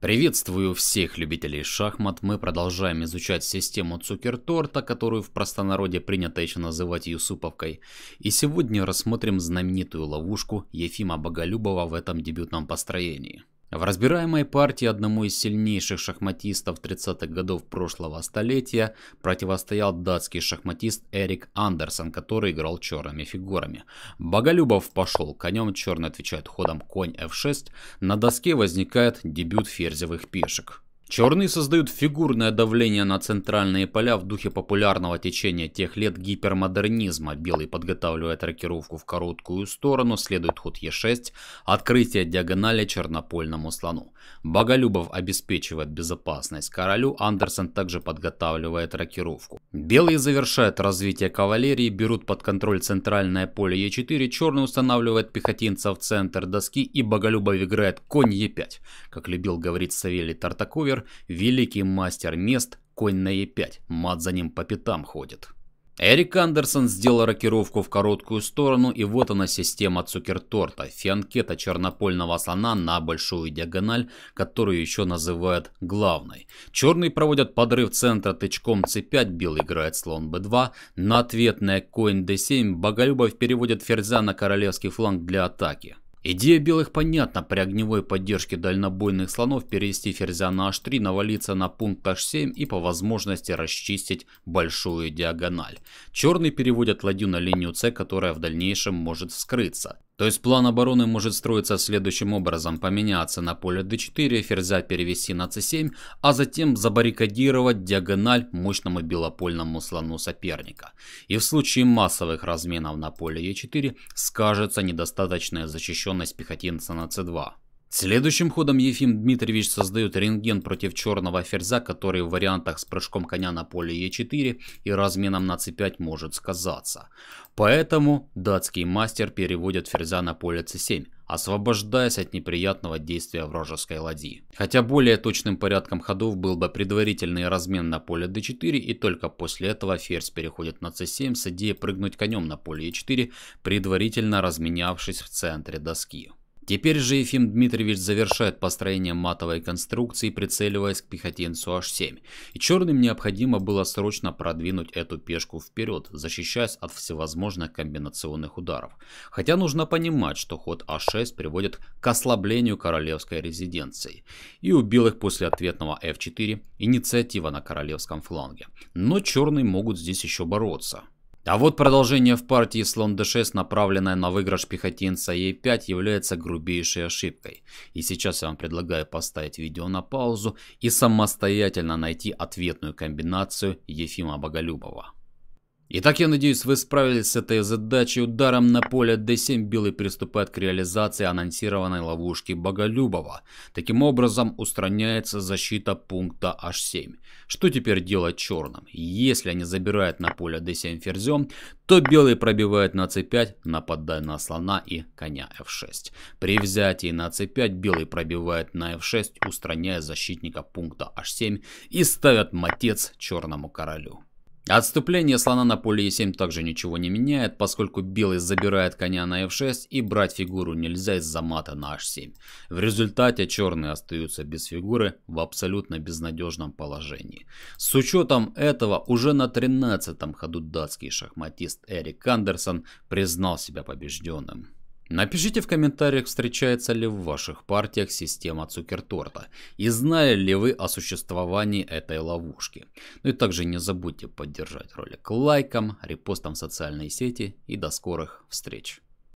Приветствую всех любителей шахмат, мы продолжаем изучать систему Цукерторта, которую в простонародье принято еще называть Юсуповкой. И сегодня рассмотрим знаменитую ловушку Ефима Боголюбова в этом дебютном построении. В разбираемой партии одному из сильнейших шахматистов 30-х годов прошлого столетия противостоял датский шахматист Эрик Андерсон, который играл черными фигурами. Боголюбов пошел конем, черный отвечает ходом конь f6, на доске возникает дебют ферзевых пешек. Черные создают фигурное давление на центральные поля в духе популярного течения тех лет гипермодернизма. Белый подготавливает рокировку в короткую сторону, следует ход Е6, открытие диагонали чернопольному слону. Боголюбов обеспечивает безопасность королю, Андерсон также подготавливает рокировку. Белые завершают развитие кавалерии, берут под контроль центральное поле Е4, черный устанавливает пехотинца в центр доски и Боголюбов играет конь Е5. Как любил говорить Савелий Тартаковер, Квер, великий мастер мест, конь на Е5, мат за ним по пятам ходит. Эрик Андерсон сделал рокировку в короткую сторону, и вот она система Цукерторта, фианкета чернопольного слона на большую диагональ, которую еще называют главной. Черный проводят подрыв центра тычком c5, белый играет слон b2, на ответное конь d7 Боголюбов переводит ферзя на королевский фланг для атаки. Идея белых понятна, при огневой поддержке дальнобойных слонов перевести ферзя на h3, навалиться на пункт h7 и по возможности расчистить большую диагональ. Черные переводят ладью на линию c, которая в дальнейшем может вскрыться. То есть план обороны может строиться следующим образом. Поменяться на поле d4, ферзя перевести на c7, а затем забаррикадировать диагональ мощному белопольному слону соперника. И в случае массовых разменов на поле e4 скажется недостаточная защищенность пехотинца на c2. Следующим ходом Ефим Дмитриевич создает рентген против черного ферзя, который в вариантах с прыжком коня на поле Е4 и разменом на c 5 может сказаться. Поэтому датский мастер переводит ферзя на поле c 7 освобождаясь от неприятного действия вражеской ладьи. Хотя более точным порядком ходов был бы предварительный размен на поле d4 и только после этого ферзь переходит на c7 с идеей прыгнуть конем на поле e4, предварительно разменявшись в центре доски. Теперь же Ефим Дмитриевич завершает построение матовой конструкции, прицеливаясь к пехотинцу H7, и черным необходимо было срочно продвинуть эту пешку вперед, защищаясь от всевозможных комбинационных ударов. Хотя нужно понимать, что ход H6 приводит к ослаблению королевской резиденции, и у белых после ответного F4 инициатива на королевском фланге. Но черные могут здесь еще бороться. А вот продолжение в партии слон d6, направленное на выигрыш пехотинца e5, является грубейшей ошибкой. И сейчас я вам предлагаю поставить видео на паузу и самостоятельно найти ответную комбинацию Ефима Боголюбова. Итак, я надеюсь, вы справились с этой задачей ударом на поле D7 белый приступает к реализации анонсированной ловушки Боголюбова. Таким образом, устраняется защита пункта H7. Что теперь делать черным? Если они забирают на поле D7 ферзем, то белый пробивает на C5, нападая на слона и коня F6. При взятии на C5 белый пробивает на F6, устраняя защитника пункта H7 и ставят матец черному королю. А отступление слона на поле e7 также ничего не меняет, поскольку белый забирает коня на f6 и брать фигуру нельзя из-за мата на h7. В результате черные остаются без фигуры в абсолютно безнадежном положении. С учетом этого уже на 13 ходу датский шахматист Эрик Андерсон признал себя побежденным. Напишите в комментариях, встречается ли в ваших партиях система Цукерторта и знали ли вы о существовании этой ловушки. Ну и также не забудьте поддержать ролик лайком, репостом в социальные сети и до скорых встреч.